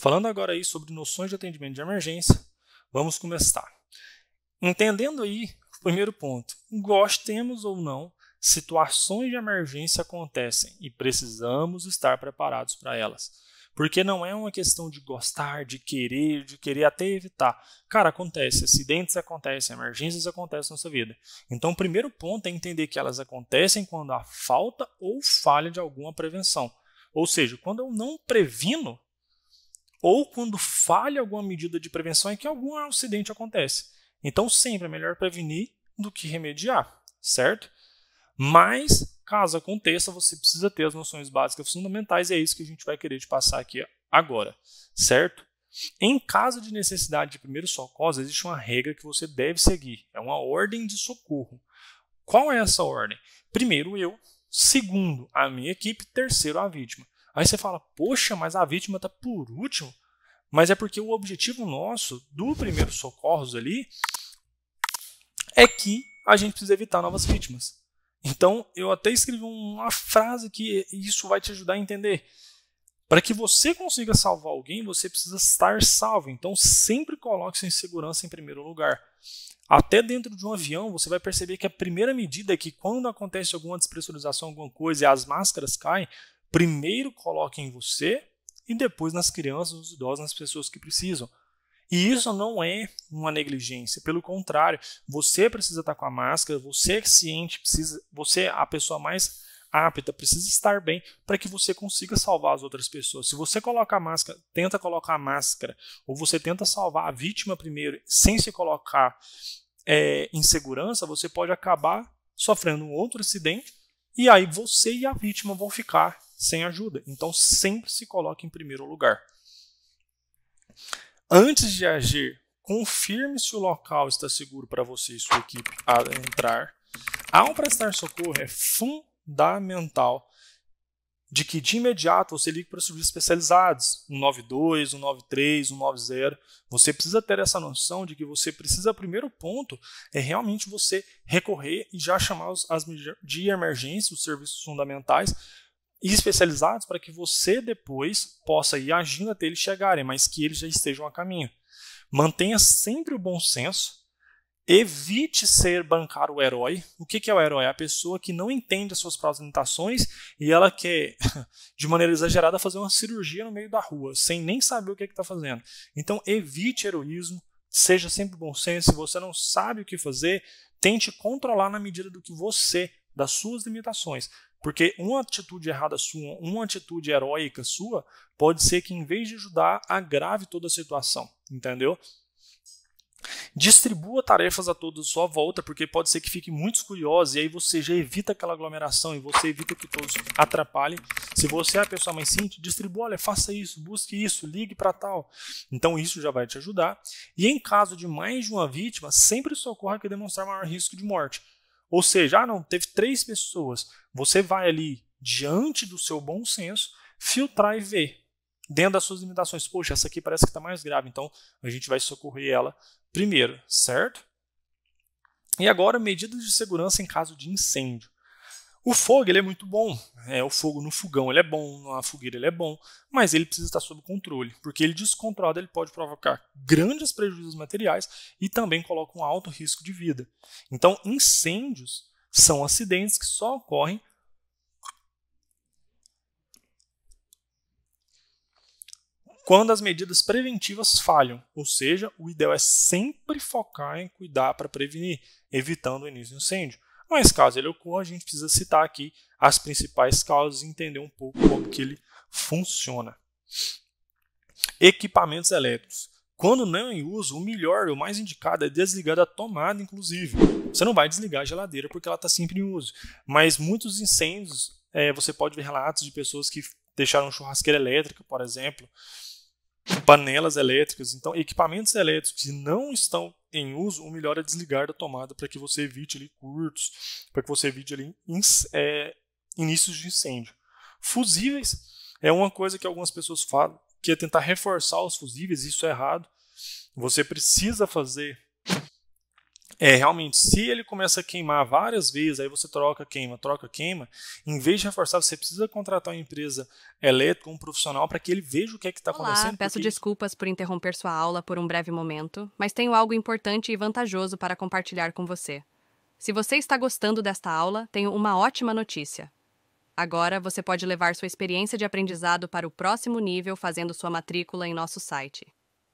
Falando agora aí sobre noções de atendimento de emergência, vamos começar. Entendendo aí o primeiro ponto, gostemos ou não, situações de emergência acontecem e precisamos estar preparados para elas. Porque não é uma questão de gostar, de querer, de querer até evitar. Cara, acontece, acidentes acontecem, emergências acontecem na sua vida. Então, o primeiro ponto é entender que elas acontecem quando há falta ou falha de alguma prevenção. Ou seja, quando eu não previno, ou quando falha alguma medida de prevenção é que algum acidente acontece. Então, sempre é melhor prevenir do que remediar, certo? Mas, caso aconteça, você precisa ter as noções básicas fundamentais e é isso que a gente vai querer te passar aqui agora, certo? Em caso de necessidade de primeiro socorro, existe uma regra que você deve seguir, é uma ordem de socorro. Qual é essa ordem? Primeiro eu, segundo a minha equipe, terceiro a vítima. Aí você fala, poxa, mas a vítima está por último. Mas é porque o objetivo nosso do primeiro socorros ali é que a gente precisa evitar novas vítimas. Então, eu até escrevi uma frase que isso vai te ajudar a entender. Para que você consiga salvar alguém, você precisa estar salvo. Então, sempre coloque sua insegurança em primeiro lugar. Até dentro de um avião, você vai perceber que a primeira medida é que quando acontece alguma despressurização, alguma coisa e as máscaras caem, Primeiro coloque em você e depois nas crianças, nos idosos, nas pessoas que precisam. E isso não é uma negligência, pelo contrário, você precisa estar tá com a máscara, você é ciente precisa, você é a pessoa mais apta precisa estar bem para que você consiga salvar as outras pessoas. Se você coloca a máscara, tenta colocar a máscara, ou você tenta salvar a vítima primeiro, sem se colocar é, em segurança, você pode acabar sofrendo um outro acidente e aí você e a vítima vão ficar sem ajuda. Então sempre se coloque em primeiro lugar. Antes de agir, confirme se o local está seguro para você e sua equipe entrar. Ao prestar socorro, é fundamental de que de imediato você ligue para serviços especializados, 192, 193, 190. Você precisa ter essa noção de que você precisa, primeiro ponto, é realmente você recorrer e já chamar as medidas de emergência, os serviços fundamentais, especializados para que você depois possa ir agindo até eles chegarem, mas que eles já estejam a caminho. Mantenha sempre o bom senso. Evite ser bancar o herói. O que é o herói? É a pessoa que não entende as suas próprias limitações e ela quer, de maneira exagerada, fazer uma cirurgia no meio da rua, sem nem saber o que é está fazendo. Então, evite heroísmo, seja sempre bom senso. Se você não sabe o que fazer, tente controlar na medida do que você, das suas limitações. Porque uma atitude errada sua, uma atitude heróica sua, pode ser que em vez de ajudar, agrave toda a situação, entendeu? Distribua tarefas a todos à sua volta, porque pode ser que fiquem muitos curiosos e aí você já evita aquela aglomeração e você evita que todos atrapalhem. Se você é a pessoa mais simples, distribua, olha, faça isso, busque isso, ligue para tal. Então isso já vai te ajudar. E em caso de mais de uma vítima, sempre socorra que demonstrar maior risco de morte. Ou seja, ah, não, teve três pessoas. Você vai ali, diante do seu bom senso, filtrar e ver. Dentro das suas limitações. Poxa, essa aqui parece que está mais grave, então a gente vai socorrer ela primeiro, certo? E agora, medidas de segurança em caso de incêndio. O fogo ele é muito bom. É, o fogo no fogão ele é bom, na fogueira ele é bom, mas ele precisa estar sob controle, porque ele descontrolado ele pode provocar grandes prejuízos materiais e também coloca um alto risco de vida. Então, incêndios são acidentes que só ocorrem quando as medidas preventivas falham, ou seja, o ideal é sempre focar em cuidar para prevenir, evitando o início do incêndio. Mas caso ele ocorra, a gente precisa citar aqui as principais causas e entender um pouco como que ele funciona. Equipamentos elétricos. Quando não em uso, o melhor, o mais indicado é desligar da tomada, inclusive. Você não vai desligar a geladeira porque ela está sempre em uso. Mas muitos incêndios, é, você pode ver relatos de pessoas que deixaram churrasqueira elétrica, por exemplo, panelas elétricas, então equipamentos elétricos que não estão em uso, o melhor é desligar da tomada para que você evite ali curtos, para que você evite ali é, inícios de incêndio. Fusíveis é uma coisa que algumas pessoas falam, que é tentar reforçar os fusíveis, isso é errado. Você precisa fazer é realmente, se ele começa a queimar várias vezes, aí você troca, queima, troca, queima, em vez de reforçar, você precisa contratar uma empresa elétrica, um profissional, para que ele veja o que é que está acontecendo. Peço porque... desculpas por interromper sua aula por um breve momento, mas tenho algo importante e vantajoso para compartilhar com você. Se você está gostando desta aula, tenho uma ótima notícia. Agora você pode levar sua experiência de aprendizado para o próximo nível fazendo sua matrícula em nosso site.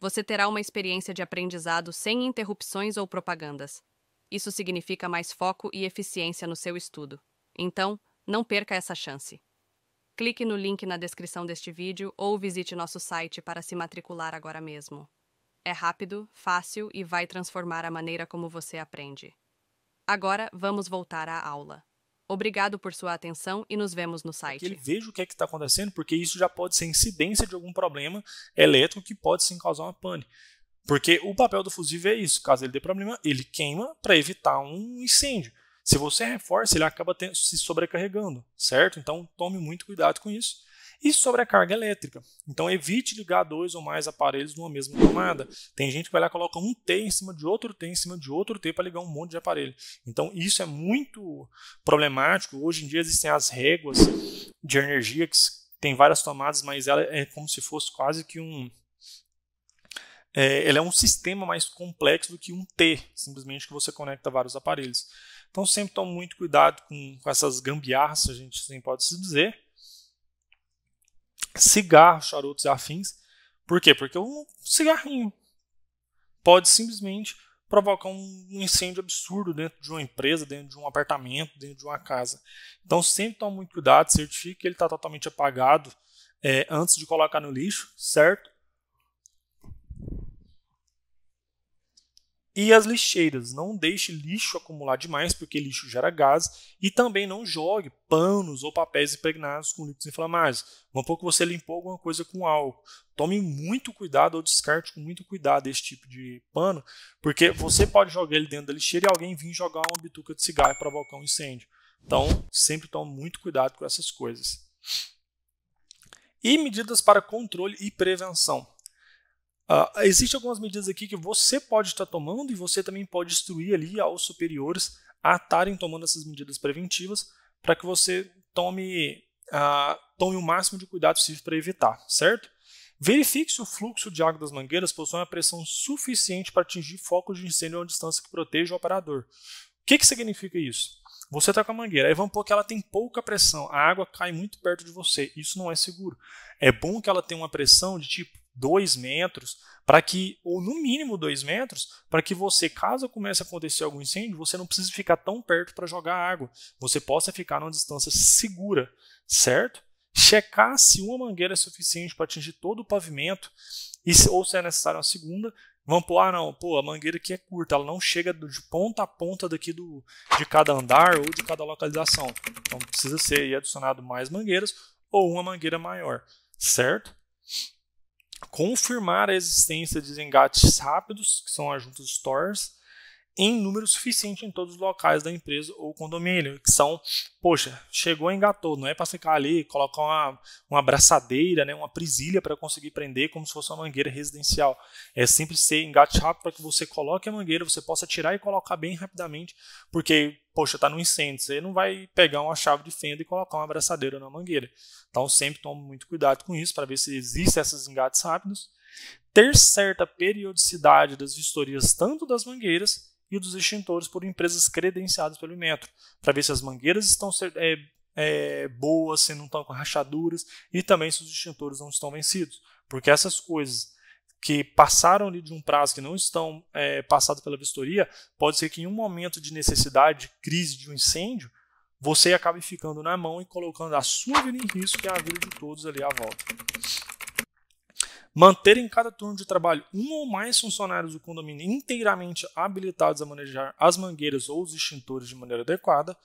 você terá uma experiência de aprendizado sem interrupções ou propagandas. Isso significa mais foco e eficiência no seu estudo. Então, não perca essa chance. Clique no link na descrição deste vídeo ou visite nosso site para se matricular agora mesmo. É rápido, fácil e vai transformar a maneira como você aprende. Agora, vamos voltar à aula. Obrigado por sua atenção e nos vemos no é site. Ele veja o que é está acontecendo, porque isso já pode ser incidência de algum problema elétrico que pode sim causar uma pane. Porque o papel do fusível é isso. Caso ele dê problema, ele queima para evitar um incêndio. Se você reforça, ele acaba se sobrecarregando, certo? Então tome muito cuidado com isso e sobre a carga elétrica. Então evite ligar dois ou mais aparelhos numa mesma tomada. Tem gente que vai lá e coloca um T em cima de outro T em cima de outro T para ligar um monte de aparelho. Então isso é muito problemático. Hoje em dia existem as réguas de energia que tem várias tomadas, mas ela é como se fosse quase que um é, ela é um sistema mais complexo do que um T, simplesmente que você conecta vários aparelhos. Então sempre tome muito cuidado com, com essas gambiarras, a gente assim pode se dizer cigarros, charutos e afins. Por quê? Porque um cigarrinho pode simplesmente provocar um incêndio absurdo dentro de uma empresa, dentro de um apartamento, dentro de uma casa. Então sempre tome muito cuidado, certifique que ele está totalmente apagado é, antes de colocar no lixo, certo? E as lixeiras, não deixe lixo acumular demais, porque lixo gera gás, e também não jogue panos ou papéis impregnados com líquidos inflamáveis. Vamos pouco você limpou alguma coisa com álcool. Tome muito cuidado ou descarte com muito cuidado esse tipo de pano, porque você pode jogar ele dentro da lixeira e alguém vir jogar uma bituca de cigarro e provocar um incêndio. Então, sempre tome muito cuidado com essas coisas. E medidas para controle e prevenção. Uh, Existem algumas medidas aqui que você pode estar tomando e você também pode instruir ali aos superiores a estarem tomando essas medidas preventivas para que você tome, uh, tome o máximo de cuidado possível para evitar, certo? Verifique se o fluxo de água das mangueiras possui uma pressão suficiente para atingir focos de incêndio a uma distância que proteja o operador. O que, que significa isso? Você está com a mangueira, aí vamos pôr que ela tem pouca pressão, a água cai muito perto de você, isso não é seguro. É bom que ela tenha uma pressão de tipo 2 metros, para que, ou no mínimo 2 metros, para que você, caso comece a acontecer algum incêndio, você não precise ficar tão perto para jogar água. Você possa ficar numa distância segura, certo? Checar se uma mangueira é suficiente para atingir todo o pavimento, e, ou se é necessário uma segunda. Vamos ah não. Pô, a mangueira aqui é curta, ela não chega de ponta a ponta daqui do, de cada andar ou de cada localização. Então precisa ser adicionado mais mangueiras ou uma mangueira maior, certo? confirmar a existência de engates rápidos, que são as juntas stores, em número suficiente em todos os locais da empresa ou condomínio, que são, poxa, chegou engatou, não é para ficar ali, colocar uma, uma abraçadeira, né, uma prisilha para conseguir prender como se fosse uma mangueira residencial. É sempre ser engate rápido para que você coloque a mangueira, você possa tirar e colocar bem rapidamente, porque, poxa, está no incêndio, você não vai pegar uma chave de fenda e colocar uma abraçadeira na mangueira. Então sempre tome muito cuidado com isso para ver se existem esses engates rápidos. Ter certa periodicidade das vistorias, tanto das mangueiras e dos extintores por empresas credenciadas pelo Inmetro, para ver se as mangueiras estão é, é, boas, se não estão com rachaduras e também se os extintores não estão vencidos, porque essas coisas que passaram de um prazo que não estão é, pela vistoria, pode ser que em um momento de necessidade, crise, de um incêndio, você acabe ficando na mão e colocando a sua vida em risco e a vida de todos ali à volta manter em cada turno de trabalho um ou mais funcionários do condomínio inteiramente habilitados a manejar as mangueiras ou os extintores de maneira adequada,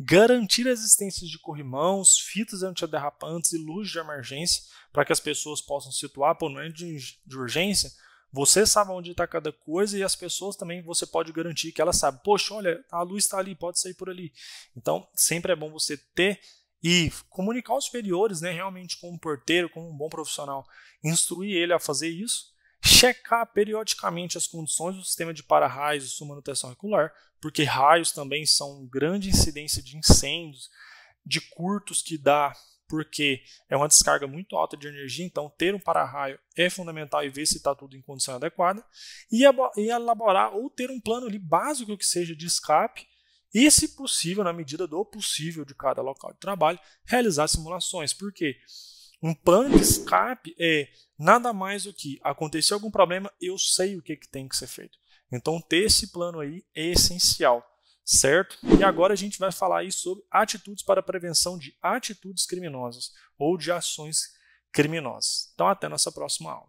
garantir a existência de corrimãos, fitas antiderrapantes e luz de emergência para que as pessoas possam situar por no de, de urgência. Você sabe onde está cada coisa e as pessoas também você pode garantir que elas sabem. Poxa, olha, a luz está ali, pode sair por ali. Então, sempre é bom você ter e comunicar aos superiores, né, realmente como um porteiro, como um bom profissional, instruir ele a fazer isso, checar periodicamente as condições do sistema de para-raios e sua manutenção regular, porque raios também são grande incidência de incêndios, de curtos que dá, porque é uma descarga muito alta de energia, então ter um para-raio é fundamental e ver se está tudo em condição adequada, e elaborar ou ter um plano ali básico que seja de escape, e, se possível, na medida do possível de cada local de trabalho, realizar simulações. Por quê? Um plano de escape é nada mais do que aconteceu algum problema, eu sei o que, que tem que ser feito. Então, ter esse plano aí é essencial, certo? E agora a gente vai falar aí sobre atitudes para prevenção de atitudes criminosas ou de ações criminosas. Então, até nossa próxima aula.